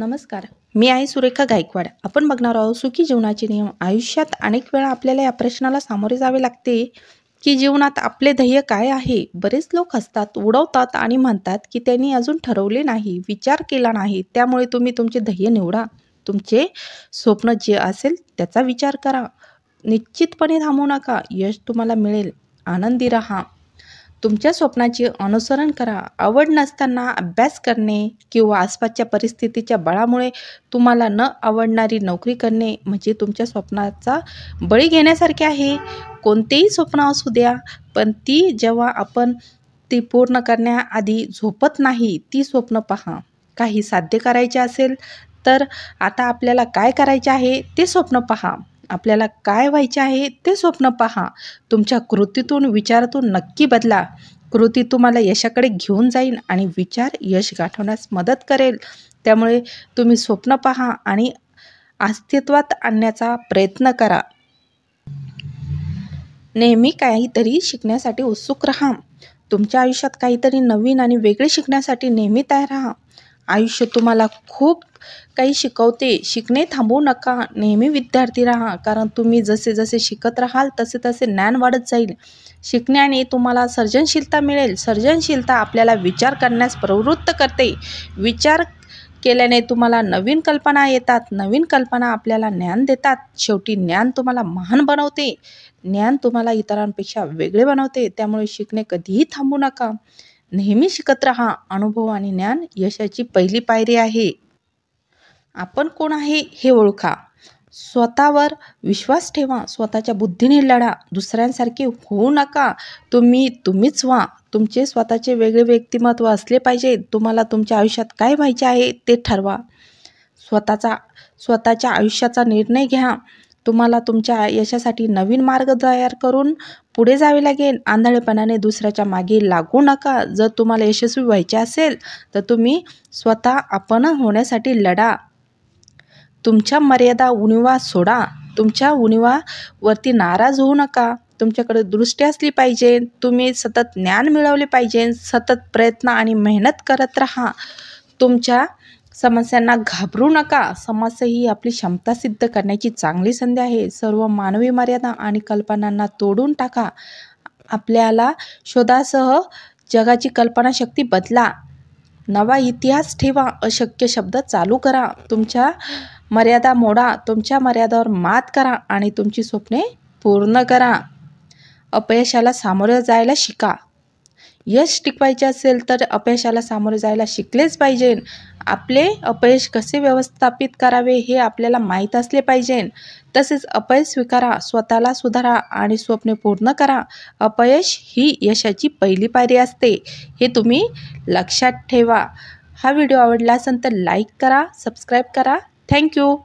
नमस्कार मी आहे सुरेखा गायकवाड आपण बघणार आहोत सुखी जीवनाचे नियम आयुष्यात अनेक वेळा आपल्याला या प्रश्नाला सामोरे जावे लागते की जीवनात आपले ध्येय काय आहे बरेच लोक हसतात उडवतात आणि म्हणतात की त्यांनी अजून ठरवले नाही विचार केला नाही त्यामुळे तुम्ही तुमचे ध्येय निवडा तुमचे स्वप्न जे असेल त्याचा विचार करा निश्चितपणे थांबू नका यश तुम्हाला मिळेल आनंदी राहा तुमच्या स्वप्नाचे अनुसरण करा आवड नसताना अभ्यास करणे किंवा आसपासच्या परिस्थितीच्या बळामुळे तुम्हाला न आवडणारी नोकरी करणे म्हणजे तुमच्या स्वप्नाचा बळी घेण्यासारखे आहे कोणतेही स्वप्न असू द्या पण ती जेव्हा आपण ती पूर्ण करण्याआधी झोपत नाही ती स्वप्न पहा काही साध्य करायचे असेल तर आता आपल्याला काय करायचे आहे ते स्वप्न पहा आपल्याला काय व्हायचे आहे ते स्वप्न पहा तुमच्या कृतीतून विचारातून नक्की बदला कृती तुम्हाला यशाकडे घेऊन जाईल आणि विचार यश गाठवण्यास मदत करेल त्यामुळे तुम्ही स्वप्न पहा आणि अस्तित्वात आणण्याचा प्रयत्न करा नेहमी काहीतरी शिकण्यासाठी उत्सुक राहा तुमच्या आयुष्यात काहीतरी नवीन आणि वेगळे शिकण्यासाठी नेहमी तयार राहा आयुष्य तुम्हाला खूप काही शिकवते शिकणे थांबवू नका नेहमी विद्यार्थी राहा कारण तुम्ही जसे जसे शिकत राहाल तसे तसे ज्ञान वाढत जाईल शिकण्याने तुम्हाला सर्जनशीलता मिळेल सर्जनशीलता आपल्याला विचार करण्यास प्रवृत्त करते विचार केल्याने तुम्हाला नवीन कल्पना येतात नवीन कल्पना आपल्याला ज्ञान देतात शेवटी ज्ञान तुम्हाला महान बनवते ज्ञान तुम्हाला इतरांपेक्षा वेगळे बनवते त्यामुळे शिकणे कधीही थांबू नका नेहमी शिकत राहा अनुभव आणि ज्ञान यशाची पहिली पायरी आहे आपण कोण आहे हे ओळखा स्वतःवर विश्वास ठेवा स्वतःच्या बुद्धीने लढा दुसऱ्यांसारखे होऊ नका तुम्ही तुम्हीच व्हा तुमचे स्वतःचे वेगळे व्यक्तिमत्व असले पाहिजे तुम्हाला तुमच्या आयुष्यात काय व्हायचे आहे ते ठरवा स्वतःचा स्वतःच्या आयुष्याचा निर्णय घ्या तुम्हाला तुमच्या यशासाठी नवीन मार्ग तयार करून पुढे जावे लागेल आंधळेपणाने दुसऱ्याच्या मागे लागू नका जर तुम्हाला यशस्वी व्हायचे असेल तर तुम्ही स्वतः आपण होण्यासाठी लढा तुमच्या मर्यादा उणिवा सोडा तुमच्या वरती नाराज होऊ नका तुमच्याकडे दृष्टी असली पाहिजे तुम्ही सतत ज्ञान मिळवले पाहिजे सतत प्रयत्न आणि मेहनत करत राहा तुमच्या समस्यांना घाबरू नका समस्या ही आपली क्षमता सिद्ध करण्याची चांगली संधी आहे सर्व मानवी मर्यादा आणि कल्पनांना तोडून टाका आपल्याला शोधासह जगाची कल्पनाशक्ती बदला नवा इतिहास ठेवा अशक्य शब्द चालू करा तुमच्या मर्यादा मोडा तुमच्या मर्यादावर मात करा आणि तुमची स्वप्ने पूर्ण करा अपयशाला सामोरं जायला शिका यश टिकवायचे असेल तर अपयशाला सामोरे जायला शिकलेच पाहिजे आपले अपयश कसे व्यवस्थापित करावे हे आपल्याला माहीत असले पाहिजे तसेच अपयश स्वीकारा स्वतःला सुधारा आणि स्वप्ने पूर्ण करा अपयश ही यशाची पहिली पायरी असते हे तुम्ही लक्षात ठेवा हा व्हिडिओ आवडला असेल तर लाईक करा सबस्क्राईब करा थँक्यू